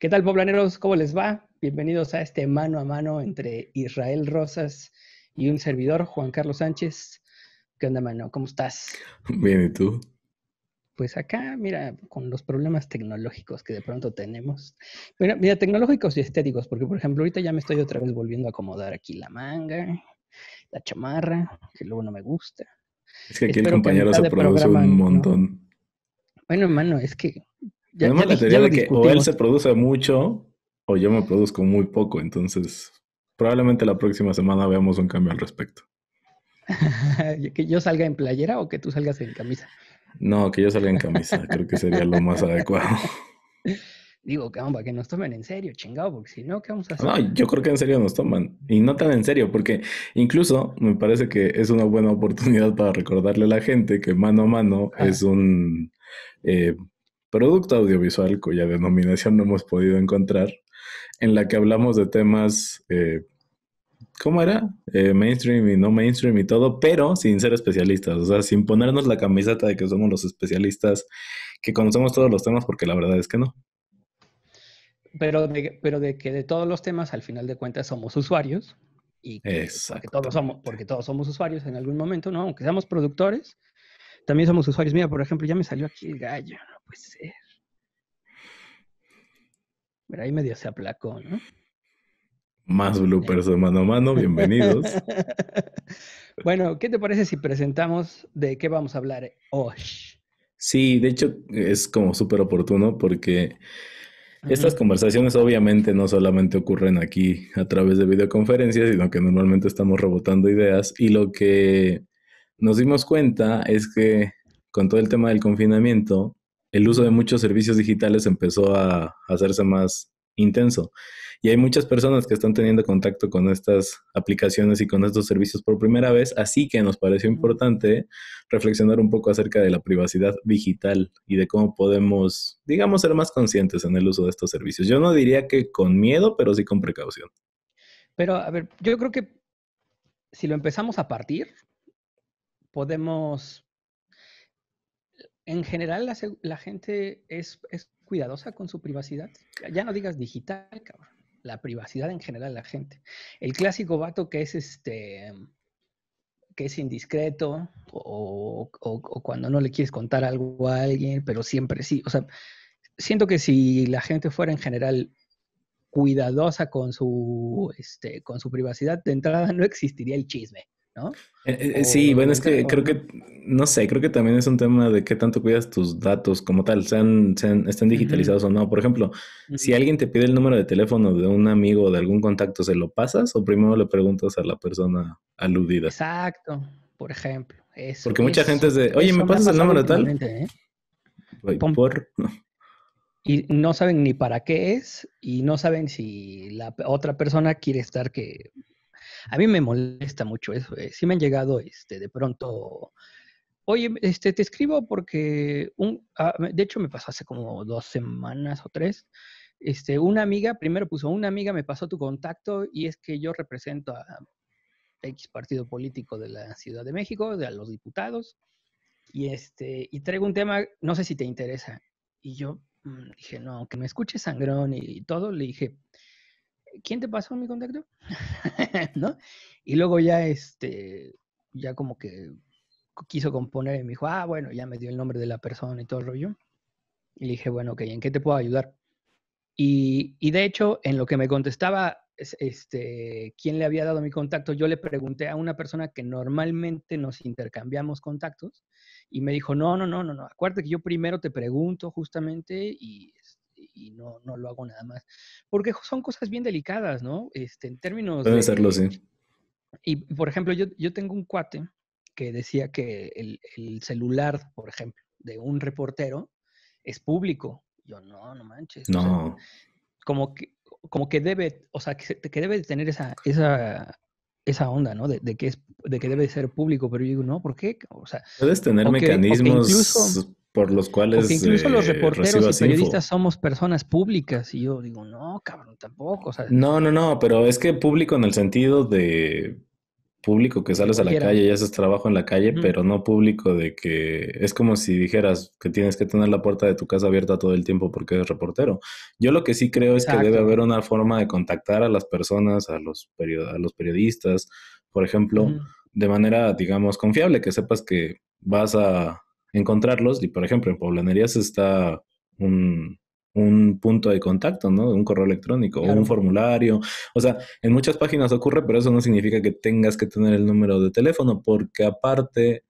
¿Qué tal, poblaneros? ¿Cómo les va? Bienvenidos a este mano a mano entre Israel Rosas y un servidor, Juan Carlos Sánchez. ¿Qué onda, mano? ¿Cómo estás? Bien, ¿y tú? Pues acá, mira, con los problemas tecnológicos que de pronto tenemos. Mira, mira, tecnológicos y estéticos, porque por ejemplo, ahorita ya me estoy otra vez volviendo a acomodar aquí la manga, la chamarra, que luego no me gusta. Es que aquí el compañero se produce un montón. Bueno, Mano, es que ya, de que o él se produce mucho o yo me produzco muy poco, entonces probablemente la próxima semana veamos un cambio al respecto. ¿Que yo salga en playera o que tú salgas en camisa? No, que yo salga en camisa, creo que sería lo más adecuado. Digo, que nos tomen en serio, chingado, porque si no, ¿qué vamos a hacer? No, yo creo que en serio nos toman. Y no tan en serio, porque incluso me parece que es una buena oportunidad para recordarle a la gente que mano a mano es un eh, producto audiovisual cuya denominación no hemos podido encontrar, en la que hablamos de temas, eh, ¿cómo era? Eh, mainstream y no mainstream y todo, pero sin ser especialistas, o sea, sin ponernos la camiseta de que somos los especialistas, que conocemos todos los temas, porque la verdad es que no. Pero de, pero de que de todos los temas, al final de cuentas, somos usuarios. Y porque todos somos porque todos somos usuarios en algún momento, ¿no? Aunque seamos productores, también somos usuarios. Mira, por ejemplo, ya me salió aquí el gallo, no puede ser. Mira, ahí medio se aplacó, ¿no? Más este, bloopers de mano a mano, bienvenidos. bueno, ¿qué te parece si presentamos de qué vamos a hablar hoy? Sí, de hecho es como súper oportuno porque estas conversaciones obviamente no solamente ocurren aquí a través de videoconferencias, sino que normalmente estamos rebotando ideas y lo que nos dimos cuenta es que con todo el tema del confinamiento, el uso de muchos servicios digitales empezó a hacerse más intenso. Y hay muchas personas que están teniendo contacto con estas aplicaciones y con estos servicios por primera vez, así que nos pareció importante reflexionar un poco acerca de la privacidad digital y de cómo podemos, digamos, ser más conscientes en el uso de estos servicios. Yo no diría que con miedo, pero sí con precaución. Pero, a ver, yo creo que si lo empezamos a partir, podemos... En general, la, gente es, cuidadosa con su privacidad. Ya no digas digital, cabrón. La privacidad en general, la gente. El clásico vato que es este que es indiscreto o, o cuando no le quieres contar algo a alguien, pero siempre sí. O sea, siento que si la gente fuera en general cuidadosa con su, este, con su privacidad, de entrada no existiría el chisme. ¿no? Eh, eh, sí, bueno, es que creo que, no sé, creo que también es un tema de qué tanto cuidas tus datos como tal, sean, estén digitalizados o no. Por ejemplo, si alguien te pide el número de teléfono de un amigo o de algún contacto, ¿se lo pasas o primero le preguntas a la persona aludida? Exacto, por ejemplo. Porque mucha gente es de, oye, ¿me pasas el número tal? ¿eh? Por... Y no saben ni para qué es y no saben si la otra persona quiere estar que a mí me molesta mucho eso. Eh, sí me han llegado este, de pronto, oye, este, te escribo porque, un, ah, de hecho me pasó hace como dos semanas o tres, este, una amiga, primero puso, una amiga me pasó tu contacto y es que yo represento a X partido político de la Ciudad de México, de a los diputados, y, este, y traigo un tema, no sé si te interesa. Y yo mm, dije, no, que me escuche sangrón y todo, le dije, ¿quién te pasó mi contacto? ¿No? Y luego ya, este, ya como que quiso componer y me dijo, ah, bueno, ya me dio el nombre de la persona y todo el rollo. Y le dije, bueno, ok, ¿en qué te puedo ayudar? Y, y de hecho, en lo que me contestaba, este, quién le había dado mi contacto, yo le pregunté a una persona que normalmente nos intercambiamos contactos y me dijo, no, no, no, no, no, acuérdate que yo primero te pregunto justamente y, y no, no lo hago nada más. Porque son cosas bien delicadas, ¿no? Este, en términos... Puede de, serlo, sí. Y, por ejemplo, yo, yo tengo un cuate que decía que el, el, celular, por ejemplo, de un reportero es público. Yo, no, no manches. No. como que como que debe, o sea, que, que debe tener esa, esa, esa onda, ¿no? De, que es, de que debe ser público, pero yo digo, no, ¿por qué? O sea, puedes tener mecanismos incluso por los cuales. incluso los eh, reporteros y periodistas somos personas públicas. Y yo digo, no, cabrón, tampoco. no, no, no, pero es que público en el sentido de público que sales a la calle y haces trabajo en la calle, pero no público de que es como si dijeras que tienes que tener la puerta de tu casa abierta todo el tiempo porque eres reportero. Yo lo que sí creo es que debe haber una forma de contactar a las personas, a los, a los periodistas, por ejemplo, de manera, digamos, confiable, que sepas que vas a encontrarlos. Y por ejemplo, en Poblanerías está un, un punto de contacto, ¿no? Un correo electrónico o un formulario. O sea, en muchas páginas ocurre, pero eso no significa que tengas que tener el número de teléfono, porque aparte,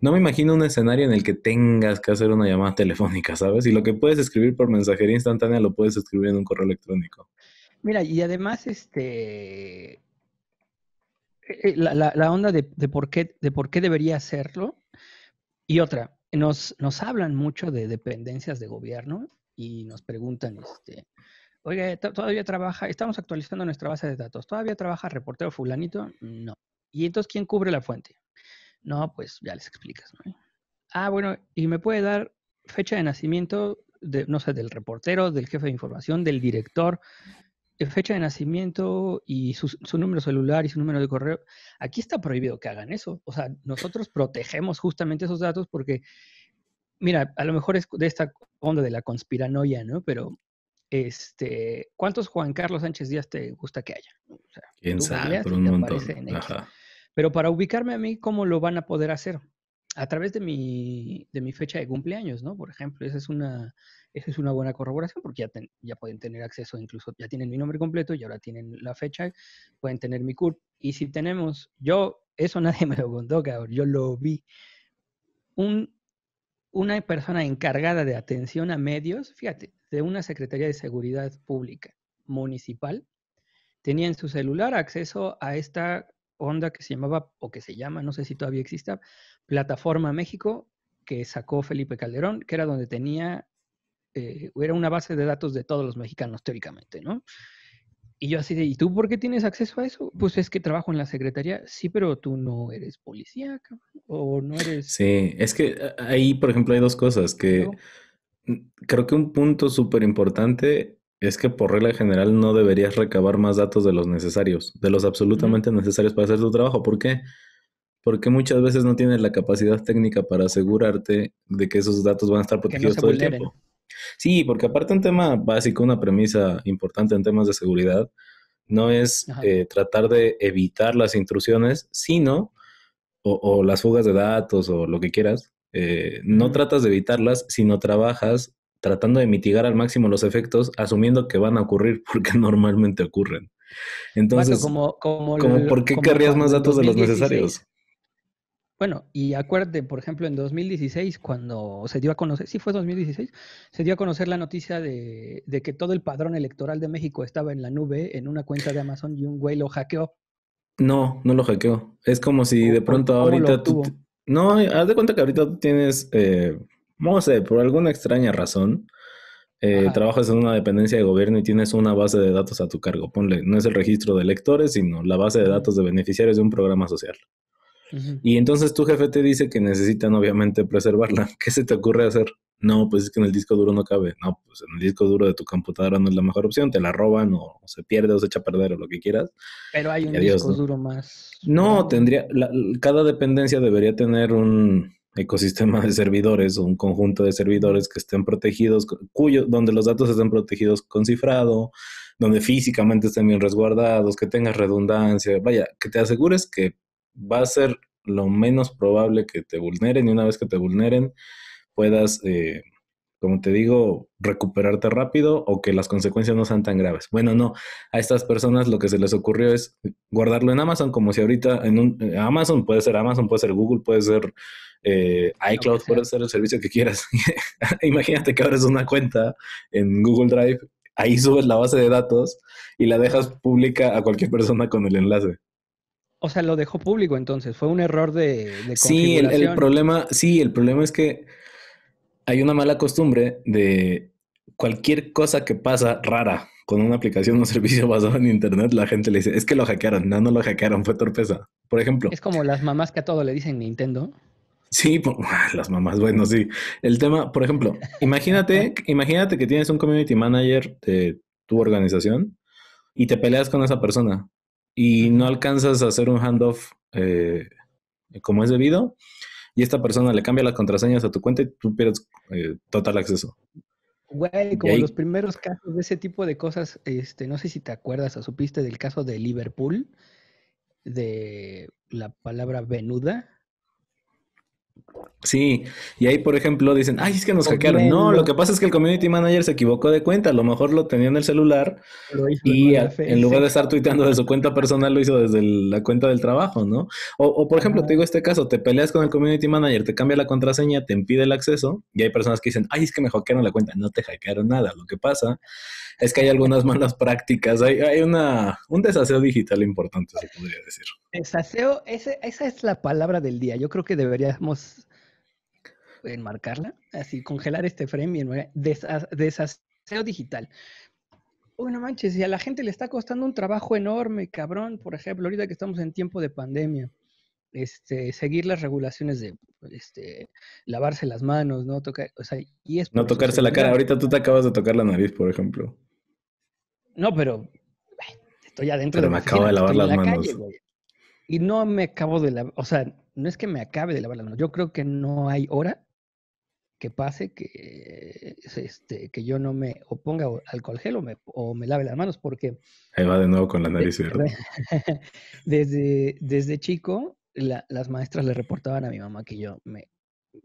no me imagino un escenario en el que tengas que hacer una llamada telefónica, ¿sabes? Y lo que puedes escribir por mensajería instantánea lo puedes escribir en un correo electrónico. Mira, y además, este... Eh, eh, la, onda de, de, por qué, de por qué debería hacerlo. Y otra, nos, hablan mucho de dependencias de gobierno y nos preguntan, este, oye, todavía trabaja, estamos actualizando nuestra base de datos, ¿todavía trabaja reportero fulanito? No. ¿Y entonces quién cubre la fuente? No, pues ya les explicas. Ah, bueno, ¿y me puede dar fecha de nacimiento, no sé, del reportero, del jefe de información, del director, eh, fecha de nacimiento y su, número celular y su número de correo. Aquí está prohibido que hagan eso. O sea, nosotros protegemos justamente esos datos porque, mira, a lo mejor es de esta onda de la conspiranoia, ¿no? Pero, este, ¿cuántos Juan Carlos Sánchez Díaz te gusta que haya? O sea, ¿Quién sabe? Por un montón. Pero para ubicarme a mí, ¿cómo lo van a poder hacer? a través de mi, fecha de cumpleaños, ¿no? Por ejemplo, esa es una, es una buena corroboración porque ya, pueden tener acceso, incluso ya tienen mi nombre completo y ahora tienen la fecha, pueden tener mi CURP. Y si tenemos, yo, eso nadie me lo contó, ahora yo lo vi. una persona encargada de atención a medios, fíjate, de una Secretaría de Seguridad Pública municipal, tenía en su celular acceso a esta onda que se llamaba, o que se llama, no sé si todavía exista, Plataforma México, que sacó Felipe Calderón, que era donde tenía, eh, era una base de datos de todos los mexicanos, teóricamente, ¿no? Y yo así de, ¿y tú por qué tienes acceso a eso? Pues es que trabajo en la secretaría. Sí, pero tú no eres policía, o no eres... Sí, es que ahí, por ejemplo, hay dos cosas que... Creo que un punto súper importante es que por regla general no deberías recabar más datos de los necesarios, de los absolutamente necesarios para hacer tu trabajo. ¿Por qué? Porque muchas veces no tienes la capacidad técnica para asegurarte de que esos datos van a estar protegidos todo el tiempo. Sí, porque aparte un tema básico, una premisa importante en temas de seguridad, no es eh, tratar de evitar las intrusiones, sino, o, las fugas de datos o lo que quieras, eh, no tratas de evitarlas, sino trabajas tratando de mitigar al máximo los efectos, asumiendo que van a ocurrir porque normalmente ocurren. Entonces, como, ¿por qué querrías más datos de los necesarios? Bueno, y acuerde por ejemplo, en 2016, cuando se dio a conocer, sí fue 2016, se dio a conocer la noticia de, que todo el padrón electoral de México estaba en la nube, en una cuenta de Amazon, y un güey lo hackeó. No, no lo hackeó. Es como si de pronto ahorita tú... No, haz de cuenta que ahorita tú tienes eh, no sé, por alguna extraña razón, eh, trabajas en una dependencia de gobierno y tienes una base de datos a tu cargo. Ponle, no es el registro de electores, sino la base de datos de beneficiarios de un programa social. Y entonces tu jefe te dice que necesitan obviamente preservarla. ¿Qué se te ocurre hacer? No, pues es que en el disco duro no cabe. No, pues en el disco duro de tu computadora no es la mejor opción. Te la roban o, se pierde o se echa a perder o lo que quieras. Pero hay un disco duro más. No, tendría, cada dependencia debería tener un, ecosistema de servidores o un conjunto de servidores que estén protegidos, cuyo, donde los datos estén protegidos con cifrado, donde físicamente estén bien resguardados, que tengas redundancia, vaya, que te asegures que va a ser lo menos probable que te vulneren y una vez que te vulneren puedas eh, como te digo, recuperarte rápido o que las consecuencias no sean tan graves. Bueno, no, a estas personas lo que se les ocurrió es guardarlo en Amazon, como si ahorita en un eh, Amazon puede ser Amazon, puede ser Google, puede ser eh, iCloud, puede ser el servicio que quieras. Imagínate que abres una cuenta en Google Drive, ahí subes la base de datos y la dejas pública a cualquier persona con el enlace. O sea, lo dejó público entonces, fue un error de, configuración. Sí, el problema, sí, el problema es que hay una mala costumbre de cualquier cosa que pasa rara con una aplicación o servicio basado en Internet, la gente le dice, es que lo hackearon, no, no lo hackearon, fue torpeza. Por ejemplo. Es como las mamás que a todo le dicen Nintendo. Sí, ah, las mamás, bueno, sí. El tema, por ejemplo, imagínate, imagínate que tienes un community manager de tu organización y te peleas con esa persona y no alcanzas a hacer un handoff eh, como es debido y esta persona le cambia las contraseñas a tu cuenta y tú pierdes eh, total acceso. Güey, como los primeros casos de ese tipo de cosas, este, no sé si te acuerdas o supiste del caso de Liverpool, de la palabra venuda. Sí, y ahí por ejemplo dicen, ay, es que nos hackearon. No, lo que pasa es que el community manager se equivocó de cuenta, a lo mejor lo tenía en el celular y en lugar de estar tuiteando de su cuenta personal lo hizo desde la cuenta del trabajo, ¿no? O, por ejemplo, te digo este caso, te peleas con el community manager, te cambia la contraseña, te impide el acceso y hay personas que dicen, ay, es que me hackearon la cuenta, no te hackearon nada, lo que pasa es que hay algunas malas prácticas, hay, una, un desaseo digital importante, se podría decir. Desaseo, esa es la palabra del día, yo creo que deberíamos enmarcarla, así congelar este frame y desha desaseo digital. Bueno, manches, y a la gente le está costando un trabajo enorme, cabrón, por ejemplo, ahorita que estamos en tiempo de pandemia. Este, seguir las regulaciones de este, lavarse las manos, no tocar, o sea, y es no tocarse la cara. Ahorita tú te acabas de tocar la nariz, por ejemplo. No, pero estoy adentro de pero me acabo de lavar las manos. y no me acabo de lavar, o sea, no es que me acabe de lavar las manos. Yo creo que no hay hora que pase que, eh, este, que yo no me oponga al colgelo o me, lave las manos porque... Ahí va de nuevo con la nariz, ¿verdad? desde, desde chico, las maestras le reportaban a mi mamá que yo me...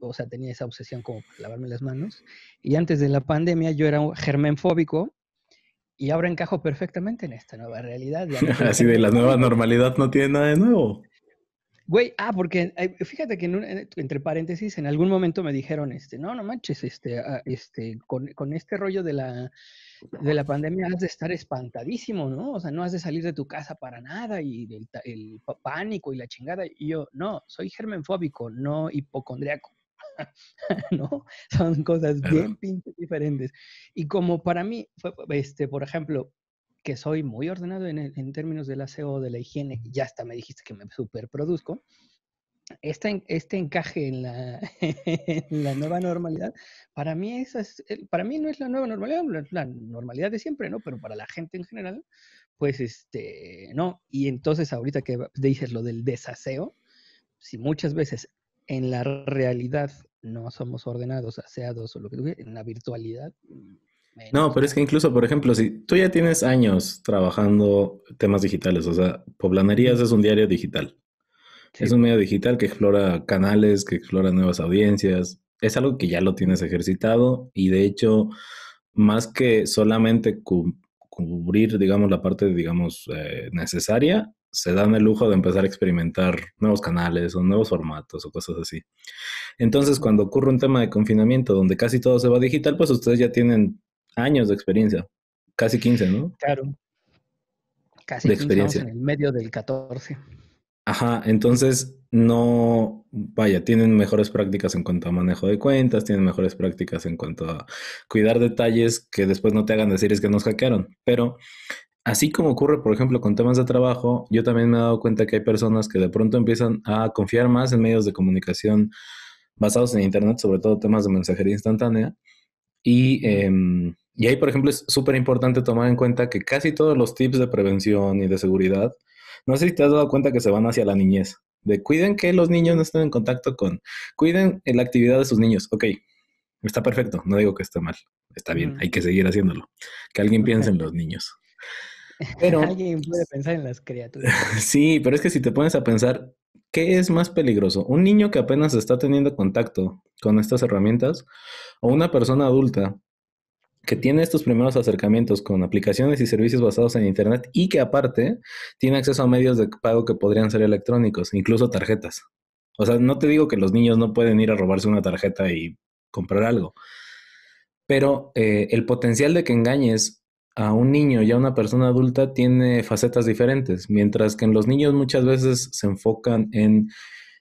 O sea, tenía esa obsesión como lavarme las manos. Y antes de la pandemia yo era un germenfóbico y ahora encajo perfectamente en esta nueva realidad. Así de la nueva normalidad no tiene nada de nuevo. Güey, ah, porque eh, fíjate que eh, entre paréntesis, en algún momento me dijeron, este, no, no manches, este, ah, este, con, este rollo de la, de la pandemia has de estar espantadísimo, ¿no? O sea, no has de salir de tu casa para nada y el, pánico y la chingada. Y yo, no, soy germenfóbico, no hipocondriaco. ¿no? Son cosas bien diferentes. Y como para mí, este, por ejemplo, que soy muy ordenado en, términos del aseo, de la higiene, ya hasta me dijiste que me superproduzco, este, este encaje en la, nueva normalidad, para mí, es, eh, para mí no es la nueva normalidad, la normalidad de siempre, ¿no? Pero para la gente en general, pues este, no. Y entonces ahorita que dices lo del desaseo, si muchas veces en la realidad no somos ordenados, aseados o lo que tú en la virtualidad mm, no, pero es que incluso, por ejemplo, si tú ya tienes años trabajando temas digitales, o sea, Poblanerías es un diario digital. Es un medio digital que explora canales, que explora nuevas audiencias. Es algo que ya lo tienes ejercitado y de hecho, más que solamente cubrir, digamos, la parte, digamos, eh, necesaria, se dan el lujo de empezar a experimentar nuevos canales o nuevos formatos o cosas así. Entonces, cuando ocurre un tema de confinamiento donde casi todo se va digital, pues ustedes ya tienen años de experiencia, casi 15, ¿no? Claro. Casi 15 en el medio del 14. Ajá, entonces no, vaya, tienen mejores prácticas en cuanto a manejo de cuentas, tienen mejores prácticas en cuanto a cuidar detalles que después no te hagan decir es que nos hackearon. Pero así como ocurre, por ejemplo, con temas de trabajo, yo también me he dado cuenta que hay personas que de pronto empiezan a confiar más en medios de comunicación basados en Internet, sobre todo temas de mensajería instantánea, y em, y ahí, por ejemplo, es súper importante tomar en cuenta que casi todos los tips de prevención y de seguridad, no sé si te has dado cuenta que se van hacia la niñez. De cuiden que los niños no estén en contacto con, cuiden eh, la actividad de sus niños. Ok, está perfecto, no digo que esté mal, está bien, hay que seguir haciéndolo. Que alguien piense en los niños. Pero, alguien puede pensar en las criaturas. sí, pero es que si te pones a pensar, ¿qué es más peligroso? ¿Un niño que apenas está teniendo contacto con estas herramientas o una persona adulta que tiene estos primeros acercamientos con aplicaciones y servicios basados en Internet y que aparte tiene acceso a medios de pago que podrían ser electrónicos, incluso tarjetas. O sea, no te digo que los niños no pueden ir a robarse una tarjeta y comprar algo, pero eh, el potencial de que engañes a un niño y a una persona adulta tiene facetas diferentes, mientras que en los niños muchas veces se enfocan en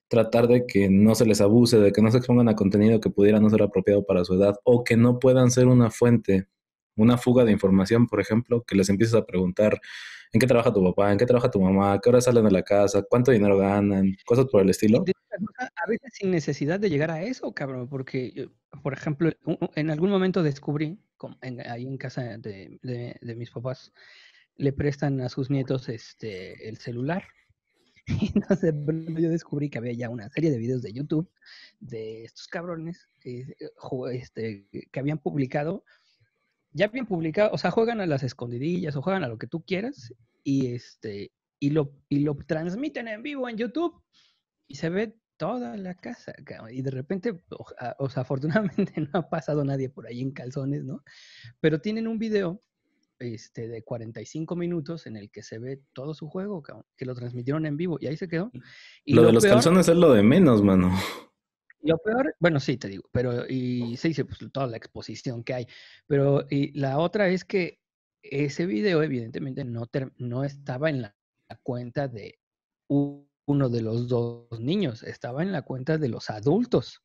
tratar de que no se les abuse, de que no se expongan a contenido que pudiera no ser apropiado para su edad o que no puedan ser una fuente, una fuga de información, por ejemplo, que les empieces a preguntar en qué trabaja tu papá, en qué trabaja tu mamá, qué hora salen de la casa, cuánto dinero ganan, cosas por el estilo. A veces sin necesidad de llegar a eso, cabrón, porque, eh, por ejemplo, en algún momento descubrí, ahí en casa de, de mis papás, le prestan a sus nietos este, el celular Entonces, yo descubrí que había ya una serie de videos de YouTube de estos cabrones que, este, habían publicado, ya bien publicado, o sea, juegan a las escondidillas o juegan a lo que tú quieras y, este, y, lo, y lo transmiten en vivo en YouTube y se ve toda la casa. Y de repente, o, o sea, afortunadamente no ha pasado nadie por ahí en calzones, ¿no? Pero tienen un video este, de 45 minutos en el que se ve todo su juego, que lo transmitieron en vivo y ahí se quedó. Mm. lo, de los calzones es lo de menos, mano. Lo peor, bueno, sí, te digo, pero y se dice pues, toda la exposición que hay, pero y la otra es que ese video evidentemente no, no estaba en la cuenta de uno de los dos niños, estaba en la cuenta de los adultos.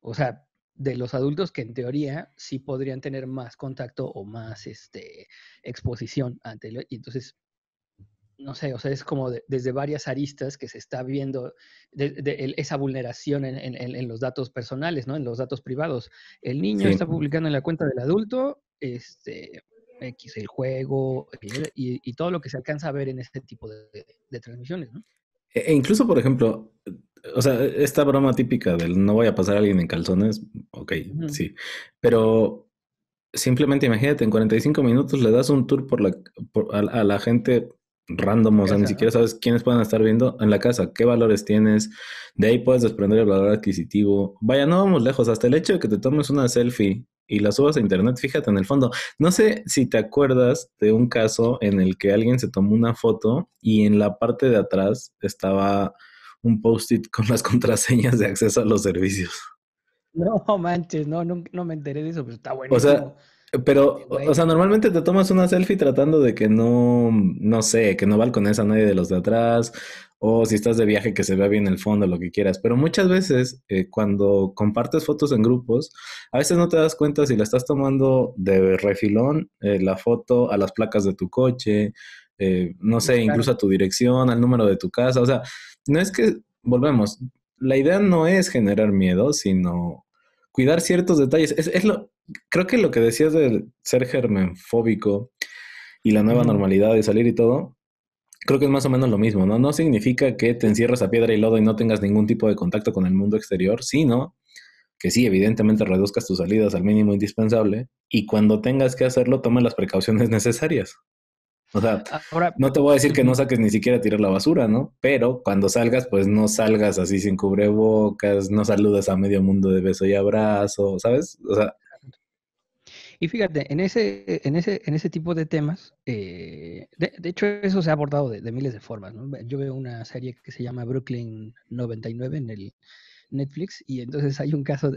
O sea, de los adultos que en teoría sí podrían tener más contacto o más este, exposición ante y entonces no sé, o sea, es como desde varias aristas que se está viendo esa vulneración en, los datos personales, ¿no? En los datos privados. El niño está publicando en la cuenta del adulto, este, X, el juego, y, y, todo lo que se alcanza a ver en este tipo de, transmisiones, ¿no? E, e incluso, por ejemplo, o sea, esta broma típica del no voy a pasar a alguien en calzones, ok, sí, pero simplemente imagínate, en 45 minutos le das un tour por la, a, a, la gente random, o sea, ni siquiera sabes quiénes pueden estar viendo en la casa, qué valores tienes, de ahí puedes desprender el valor adquisitivo. Vaya, no vamos lejos, hasta el hecho de que te tomes una selfie y la subas a internet, fíjate en el fondo. No sé si te acuerdas de un caso en el que alguien se tomó una foto y en la parte de atrás estaba un post-it con las contraseñas de acceso a los servicios. No manches, no, me enteré de eso, pero está bueno. O sea, pero, normalmente te tomas una selfie tratando de que no, no sé, que no con a nadie de los de atrás, o si estás de viaje que se vea bien el fondo, lo que quieras. Pero muchas veces eh, cuando compartes fotos en grupos, a veces no te das cuenta si la estás tomando de refilón eh, la foto a las placas de tu coche, eh, no sé, incluso a tu dirección, al número de tu casa. O sea, no es que, volvemos, la idea no es generar miedo, sino cuidar ciertos detalles. Es, lo, creo que lo que decías de ser germenfóbico y la nueva normalidad de salir y todo, creo que es más o menos lo mismo, ¿no? No significa que te encierres a piedra y lodo y no tengas ningún tipo de contacto con el mundo exterior, sino que sí, evidentemente reduzcas tus salidas al mínimo indispensable y cuando tengas que hacerlo, toma las precauciones necesarias. O sea, no te voy a decir que no saques ni siquiera tirar la basura, ¿no? Pero cuando salgas, pues no salgas así sin cubrebocas, no saludas a medio mundo de beso y abrazo, ¿sabes? O sea, y fíjate, en ese, en ese, en ese tipo de temas, eh, de, hecho eso se ha abordado de, miles de formas. ¿no? Yo veo una serie que se llama Brooklyn 99 en el Netflix y entonces hay un caso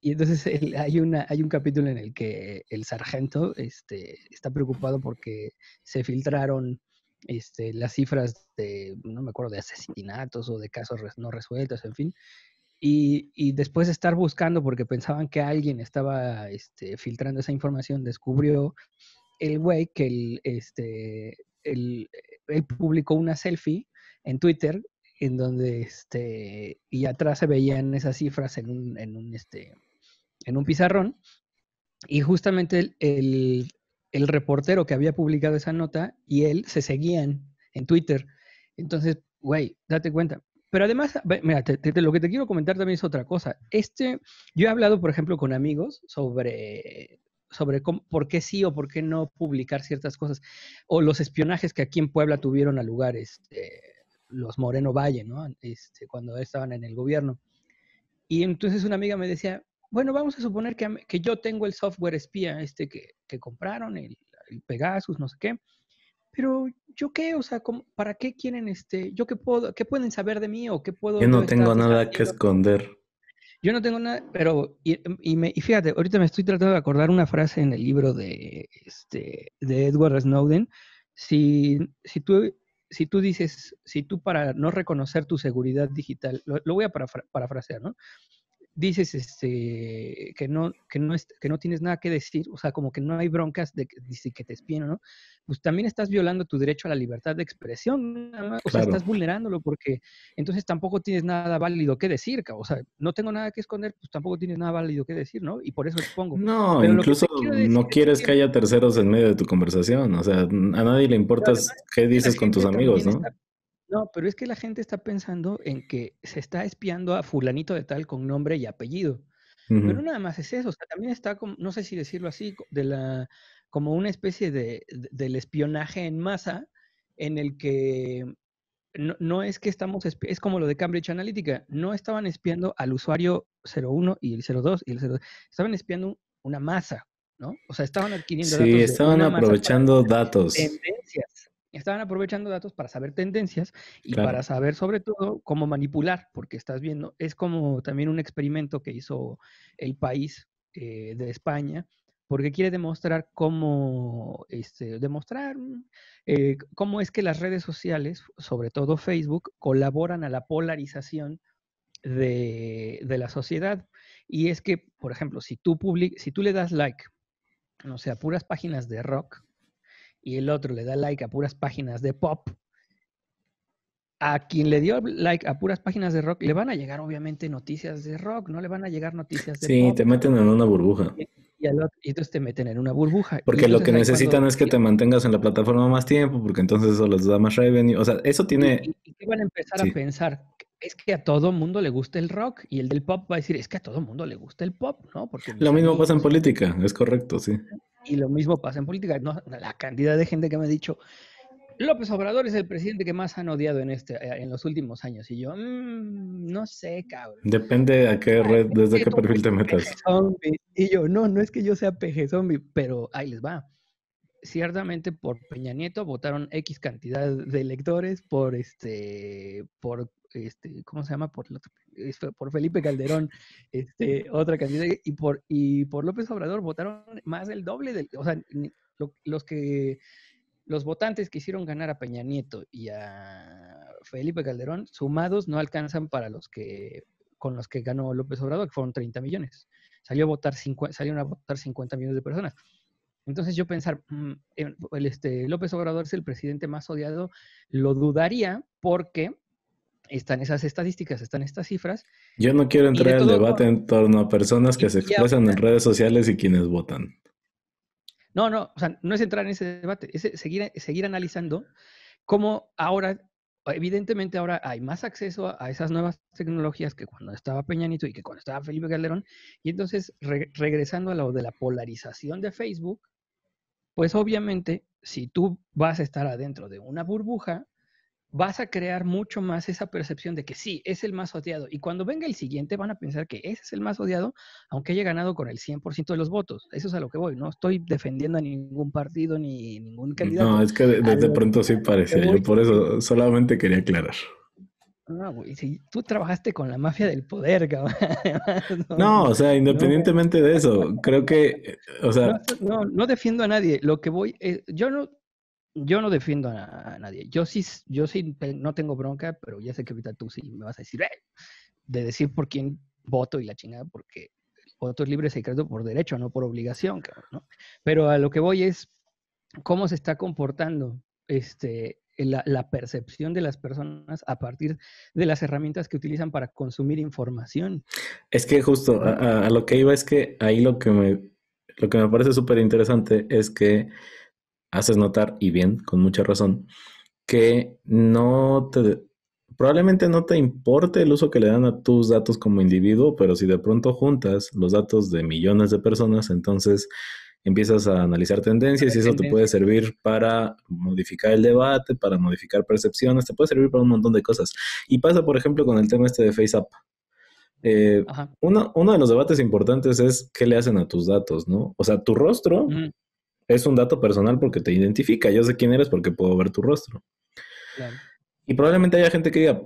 Y entonces hay, una, hay un capítulo en el que el sargento este, está preocupado porque se filtraron este, las cifras de, no me acuerdo, de asesinatos o de casos no resueltos, en fin. Y, después de estar buscando, porque pensaban que alguien estaba este, filtrando esa información, descubrió el güey que este, él publicó una selfie en Twitter en donde este y atrás se veían esas cifras en un, en un este en un pizarrón y justamente el, el, reportero que había publicado esa nota y él se seguían en Twitter entonces güey date cuenta pero además, mira, lo que te quiero comentar también es otra cosa. Este, yo he hablado, por ejemplo, con amigos sobre, sobre cómo, por qué sí o por qué no publicar ciertas cosas, o los espionajes que aquí en Puebla tuvieron a lugares, este, los Moreno Valle, ¿no? Este, cuando estaban en el gobierno. Y entonces una amiga me decía, bueno, vamos a suponer que, que yo tengo el software espía este que, que compraron, el Pegasus, no sé qué pero ¿yo qué? O sea, ¿para qué quieren este? ¿Yo qué puedo? ¿Qué pueden saber de mí o qué puedo? Yo no tengo nada que esconder. Yo no tengo nada, pero y, y, fíjate, ahorita me estoy tratando de acordar una frase en el libro de este de Edward Snowden. Si, si tú si tú dices, si tú para no reconocer tu seguridad digital, lo voy a parafrasear, ¿no? dices este, que, no, que, no es, que no tienes nada que decir, o sea, como que no hay broncas de, dice que te espino, ¿no? Pues también estás violando tu derecho a la libertad de expresión, o sea, estás vulnerándolo porque entonces tampoco tienes nada válido que decir, o sea, no tengo nada que esconder, pues tampoco tienes nada válido que decir, ¿no? Y por eso expongo. No, incluso no quieres que haya terceros en medio de tu conversación, o sea, a nadie le importa qué dices con tus amigos, ¿no? No, pero es que la gente está pensando en que se está espiando a fulanito de tal con nombre y apellido. Pero nada más es eso, o sea, también está, como, no sé si decirlo así, de la, como una especie de, del espionaje en masa en el que no, es que estamos, es como lo de Cambridge Analytica, no estaban espiando al usuario 01 y el 02 y el 02, estaban espiando una masa, ¿no? O sea, estaban adquiriendo datos. Sí, estaban aprovechando datos. Tendencias. Estaban aprovechando datos para saber tendencias y para saber sobre todo cómo manipular, porque estás viendo, es como también un experimento que hizo el país eh, de España, porque quiere demostrar cómo, este, demostrar eh, cómo es que las redes sociales, sobre todo Facebook, colaboran a la polarización de, la sociedad. Y es que, por ejemplo, si tú, public, si tú le das like, no sea, puras páginas de rock, y el otro le da like a puras páginas de pop, a quien le dio like a puras páginas de rock, le van a llegar obviamente noticias de rock, no le van a llegar noticias de sí, Sí, te meten en una burbuja. Y, entonces te meten en una burbuja. Porque lo que necesitan es que te mantengas en la plataforma más tiempo, porque entonces eso les da más revenue. O sea, eso tiene... Y, van a empezar a pensar, es que a todo mundo le gusta el rock, y el del pop va a decir, es que a todo mundo le gusta el pop, ¿no? Porque lo pues, mismo pasa en pues, política, es correcto, sí. Y lo mismo pasa en política. la cantidad de gente que me ha dicho, López Obrador es el presidente que más han odiado en, este, eh, en los últimos años. Y yo, mm, no sé, cabrón. Depende a qué red, desde qué perfil te metas. Y yo, no, no es que yo sea peje zombie, pero ahí les va. Ciertamente por Peña Nieto votaron X cantidad de electores, por este, por este, ¿cómo se llama? Por, por Felipe Calderón, este, otra candidata, y por, y por López Obrador votaron más del doble, o sea, los que, los votantes que hicieron ganar a Peña Nieto y a Felipe Calderón, sumados no alcanzan para los que, con los que ganó López Obrador, que fueron 30 millones. Salió a votar 50, salieron a votar 50 millones de personas. Entonces yo pensar, mm, el, este, López Obrador es el presidente más odiado, lo dudaría porque están esas estadísticas, están estas cifras. Yo no quiero entrar en debate en torno a personas que se expresan en redes sociales y quienes votan. No, no, o sea, no es entrar en ese debate, es eh, seguir, seguir analizando cómo ahora, evidentemente ahora hay más acceso a, esas nuevas tecnologías que cuando estaba Peñanito y que cuando estaba Felipe Calderón, y entonces regresando a lo de la polarización de Facebook, pues obviamente si tú vas a estar adentro de una burbuja, vas a crear mucho más esa percepción de que sí, es el más odiado. Y cuando venga el siguiente, van a pensar que ese es el más odiado, aunque haya ganado con el 100% de los votos. Eso es a lo que voy. No estoy defendiendo a ningún partido ni ningún candidato. No, es que de, desde pronto sí parecía. Yo por eso solamente quería aclarar. No, ah, güey, si tú trabajaste con la mafia del poder, cabrón. No, o sea, independientemente de eso, creo que, eh, o sea... No, no, defiendo a nadie. Lo que voy, es, eh, yo no, yo no defiendo a, nadie. Yo sí, yo sí no tengo bronca, pero ya sé que ahorita tú sí me vas a decir, ¡Eh! de decir por quién voto y la chingada, porque el voto es libre secreto por derecho, no por obligación, cabrón, ¿no? Pero a lo que voy es cómo se está comportando este, la, percepción de las personas a partir de las herramientas que utilizan para consumir información. Es que justo a, lo que iba es que ahí lo que me, lo que me parece súper interesante es que haces notar, y bien, con mucha razón, que no te, probablemente no te importe el uso que le dan a tus datos como individuo, pero si de pronto juntas los datos de millones de personas, entonces empiezas a analizar tendencias y eso te puede servir para modificar el debate, para modificar percepciones, te puede servir para un montón de cosas. Y pasa, por ejemplo, con el tema este de FaceApp. Eh, uno, de los debates importantes es qué le hacen a tus datos, ¿no? O sea, tu rostro es un dato personal porque te identifica. Yo sé quién eres porque puedo ver tu rostro. Y probablemente haya gente que diga,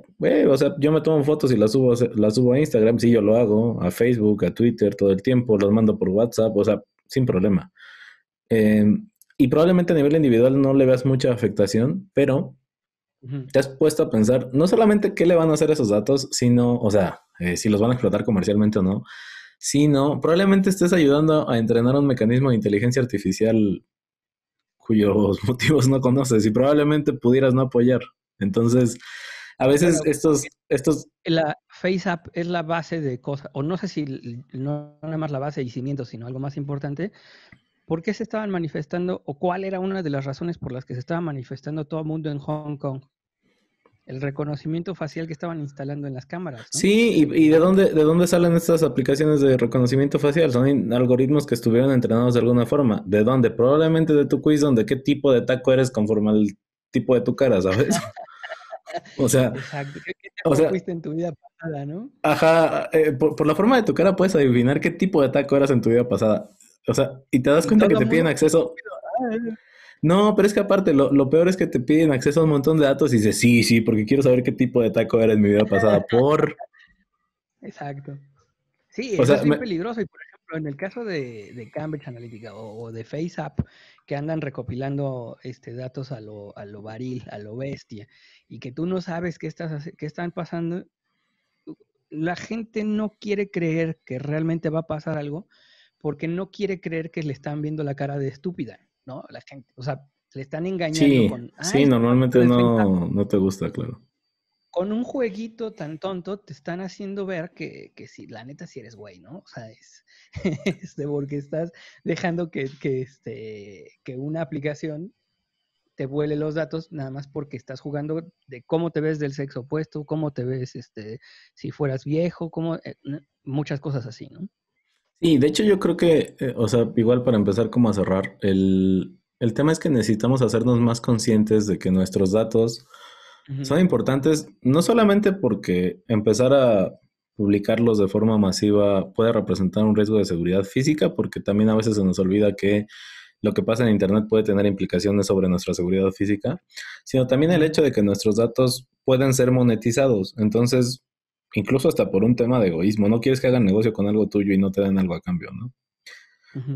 o sea, yo me tomo fotos y las subo, las subo a Instagram, sí, yo lo hago, a Facebook, a Twitter todo el tiempo, los mando por WhatsApp, o sea, sin problema. Em, y probablemente a nivel individual no le veas mucha afectación, pero te has puesto a pensar no solamente qué le van a hacer esos datos, sino, o sea, eh, si los van a explotar comercialmente o no, Sí, no, probablemente estés ayudando a entrenar un mecanismo de inteligencia artificial cuyos motivos no conoces y probablemente pudieras no apoyar. Entonces, a veces estos, estos... La Face es la base de cosas, o no sé si no nada más la base y cimiento, sino algo más importante. ¿Por qué se estaban manifestando o cuál era una de las razones por las que se estaba manifestando todo el mundo en Hong Kong? el reconocimiento facial que estaban instalando en las cámaras. Sí, y, de, dónde, de dónde salen estas aplicaciones de reconocimiento facial. Son algoritmos que estuvieron entrenados de alguna forma. ¿De dónde? Probablemente de tu quiz, donde qué tipo de taco eres conforme al tipo de tu cara, ¿sabes? o sea, Exacto. ¿Qué o sea, en tu vida pasada, ¿no? Ajá, eh, por, la forma de tu cara puedes adivinar qué tipo de taco eras en tu vida pasada. O sea, y te das cuenta que te piden acceso. Ah, no, pero es que aparte, lo, lo, peor es que te piden acceso a un montón de datos y dices, sí, sí, porque quiero saber qué tipo de taco era en mi vida pasada. Por. Exacto. Sí, eso es muy peligroso. Y por ejemplo, en el caso de, Cambridge Analytica o, de FaceApp, que andan recopilando este, datos a lo, a lo varil, a lo bestia, y que tú no sabes qué, estás, qué están pasando, la gente no quiere creer que realmente va a pasar algo porque no quiere creer que le están viendo la cara de estúpida. ¿no? La gente, o sea, le están engañando sí, ah, Sí, normalmente no, te gusta, claro. Con un jueguito tan tonto te están haciendo ver que, si, la neta, si eres güey, ¿no? O sea, es, de este, porque estás dejando que, que, este, que una aplicación te vuele los datos nada más porque estás jugando de cómo te ves del sexo opuesto, cómo te ves este, si fueras viejo, cómo, eh, muchas cosas así, ¿no? Sí, de hecho yo creo que, eh, o sea, igual para empezar como a cerrar, el, tema es que necesitamos hacernos más conscientes de que nuestros datos son importantes, no solamente porque empezar a publicarlos de forma masiva puede representar un riesgo de seguridad física, porque también a veces se nos olvida que lo que pasa en Internet puede tener implicaciones sobre nuestra seguridad física, sino también el hecho de que nuestros datos pueden ser monetizados. Entonces, incluso hasta por un tema de egoísmo, no quieres que hagan negocio con algo tuyo y no te den algo a cambio, ¿no?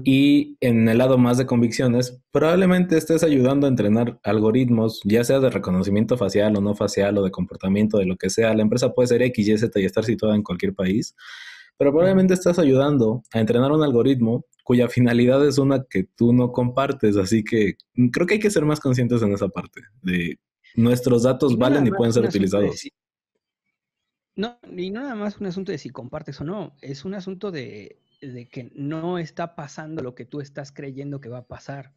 Y en el lado más de convicciones, probablemente estés ayudando a entrenar algoritmos, ya sea de reconocimiento facial o no facial o de comportamiento, de lo que sea. La empresa puede ser X, Y, Z y estar situada en cualquier país, pero probablemente estás ayudando a entrenar un algoritmo cuya finalidad es una que tú no compartes. Así que creo que hay que ser más conscientes en esa parte de nuestros datos valen y pueden ser utilizados. No, y no nada más un asunto de si compartes o no, es un asunto de, que no está pasando lo que tú estás creyendo que va a pasar.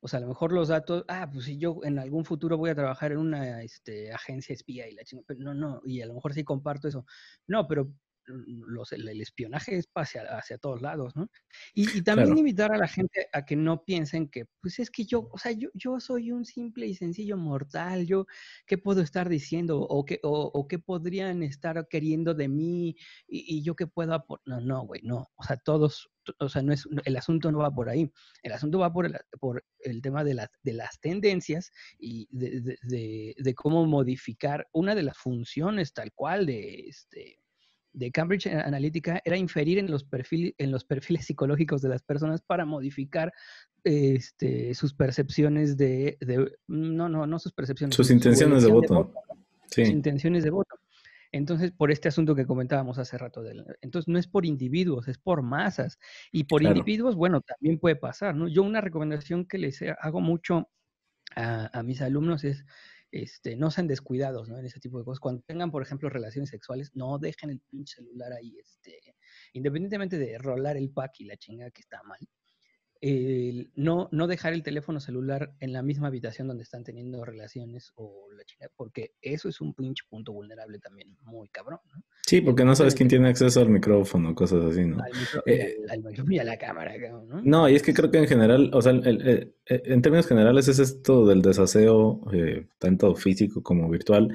O sea, a lo mejor los datos, ah, pues si yo en algún futuro voy a trabajar en una este, agencia espía y la chingada, no, no, y a lo mejor sí comparto eso. No, pero los, el, espionaje es hacia, todos lados, ¿no? Y, también invitar a la gente a que no piensen que, pues es que yo, o sea, yo, yo soy un simple y sencillo mortal, yo, ¿qué puedo estar diciendo? ¿O qué, o, qué podrían estar queriendo de mí? ¿Y, yo qué puedo aportar? No, no, güey, no. O sea, todos, o sea, no es, el asunto no va por ahí. El asunto va por el, por el tema de, de las tendencias y de, de, de cómo modificar una de las funciones tal cual de este de Cambridge Analytica era inferir en los, perfiles en los perfiles psicológicos de las personas para modificar este, sus percepciones de, No, no, no sus percepciones. Sus, intenciones de voto. sí. Sus intenciones de voto. Entonces, por este asunto que comentábamos hace rato. del entonces, no es por individuos, es por masas. Y por individuos, bueno, también puede pasar, ¿no? Yo una recomendación que les hago mucho a mis alumnos es este, no sean descuidados ¿no? en ese tipo de cosas. Cuando tengan, por ejemplo, relaciones sexuales, no dejen el celular ahí, este, independientemente de rolar el pack y la chinga que está mal, no, no dejar el teléfono celular en la misma habitación donde están teniendo relaciones o la porque eso es un pinche punto vulnerable también, muy cabrón, ¿no? Sí, porque no sabes quién tiene acceso al micrófono, cosas así, ¿no? Al, eh, micrófono y a la cámara, ¿no? No, y es que creo que en general, o sea, eh, eh, en términos generales es esto del desaseo, tanto físico como virtual.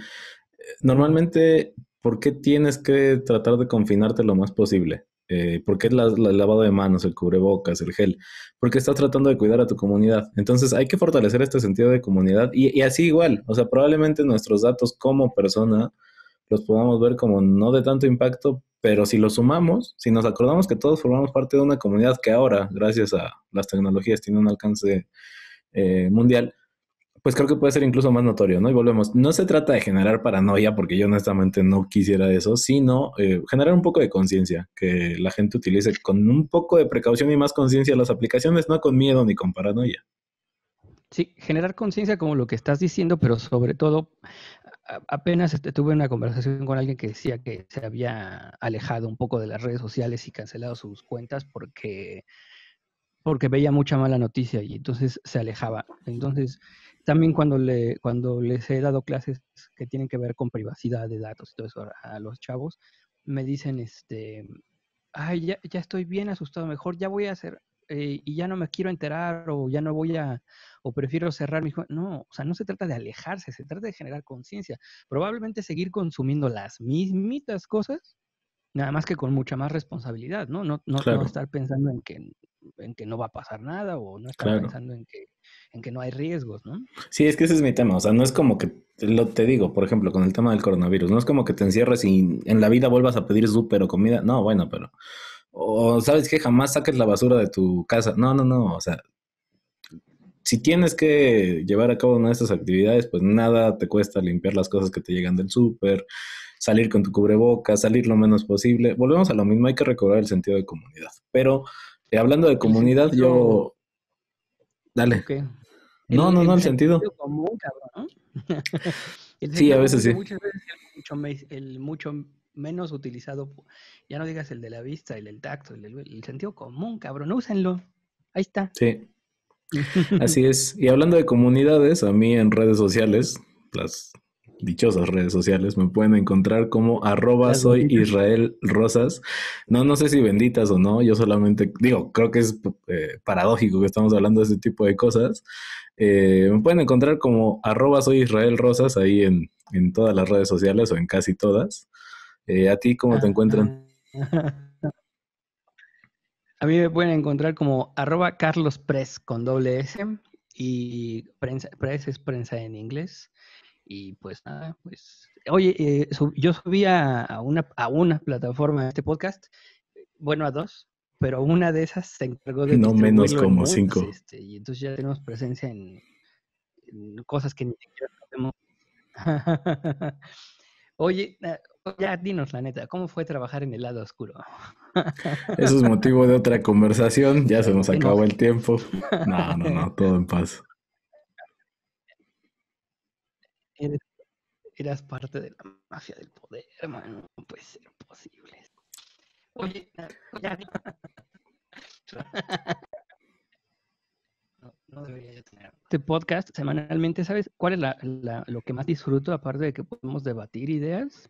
Normalmente, ¿por qué tienes que tratar de confinarte lo más posible? Eh, ¿Por qué el, lavado de manos, el cubrebocas, el gel? Porque estás tratando de cuidar a tu comunidad. Entonces hay que fortalecer este sentido de comunidad y, así igual, o sea, probablemente nuestros datos como persona los podamos ver como no de tanto impacto, pero si los sumamos, si nos acordamos que todos formamos parte de una comunidad que ahora, gracias a las tecnologías, tiene un alcance eh, mundial, pues creo que puede ser incluso más notorio, ¿no? Y volvemos, no se trata de generar paranoia, porque yo honestamente no quisiera eso, sino eh, generar un poco de conciencia, que la gente utilice con un poco de precaución y más conciencia las aplicaciones, no con miedo ni con paranoia. Sí, generar conciencia como lo que estás diciendo, pero sobre todo, apenas este, tuve una conversación con alguien que decía que se había alejado un poco de las redes sociales y cancelado sus cuentas porque, porque veía mucha mala noticia y entonces se alejaba. Entonces, también cuando, le, cuando les he dado clases que tienen que ver con privacidad de datos y todo eso a los chavos, me dicen, este, ay, ya, estoy bien asustado, mejor ya voy a hacer, eh, y ya no me quiero enterar o ya no voy a, o prefiero cerrar mi... No, o sea, no se trata de alejarse, se trata de generar conciencia. Probablemente seguir consumiendo las mismitas cosas, nada más que con mucha más responsabilidad, ¿no? No, no, estar pensando en que, en que no va a pasar nada o no estar pensando en que, en que no hay riesgos, ¿no? Sí, es que ese es mi tema, o sea, no es como que, lo te digo, por ejemplo, con el tema del coronavirus, no es como que te encierres y en la vida vuelvas a pedir súper o comida, no, bueno, pero... O sabes que jamás saques la basura de tu casa. No, no, no. O sea, si tienes que llevar a cabo una de estas actividades, pues nada te cuesta limpiar las cosas que te llegan del súper, salir con tu cubreboca, salir lo menos posible. Volvemos a lo mismo, hay que recobrar el sentido de comunidad. Pero eh, hablando de comunidad, yo... Dale. No, no, no, el, sentido. común, cabrón, sí, a veces sí. Muchas veces mucho, el mucho menos utilizado, ya no digas el de la vista, el del tacto, el, el sentido común, cabrón, úsenlo. Ahí está. Sí. Así es. Y hablando de comunidades, a mí en redes sociales, las dichosas redes sociales, me pueden encontrar como arroba soy Israel Rosas. No, no sé si benditas o no, yo solamente digo, creo que es eh, paradójico que estamos hablando de ese tipo de cosas. Eh, me pueden encontrar como arroba soy Israel Rosas ahí en, todas las redes sociales o en casi todas. Eh, ¿A ti cómo te ah, encuentran? Ah. A mí me pueden encontrar como arroba carlospress con doble S y prensa, press es prensa en inglés. Y pues nada, pues. Oye, eh, yo subí a, una, a una plataforma este podcast, bueno, a dos, pero una de esas se encargó de. No menos como cinco. Este, y entonces ya tenemos presencia en, cosas que ni siquiera sabemos. Oye, ya dinos la neta, ¿cómo fue trabajar en el lado oscuro? Eso es motivo de otra conversación, ya se nos acabó el tiempo. No, no, no, todo en paz. eras parte de la mafia del poder, hermano. No puede ser posible. Oye, ya no. debería yo tener. Este podcast semanalmente, ¿sabes cuál es lo que más disfruto? Aparte de que podemos debatir ideas,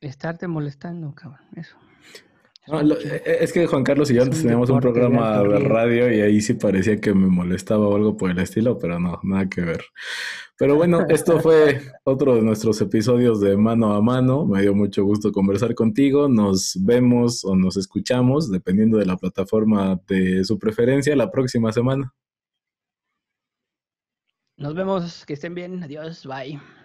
estarte molestando, cabrón. Eso. Eh, es que Juan Carlos y yo antes teníamos un programa de, radio y ahí sí parecía que me molestaba o algo por el estilo, pero no, nada que ver. Pero bueno, esto fue otro de nuestros episodios de mano a mano. Me dio mucho gusto conversar contigo. Nos vemos o nos escuchamos, dependiendo de la plataforma de su preferencia, la próxima semana. Nos vemos, que estén bien. Adiós, bye.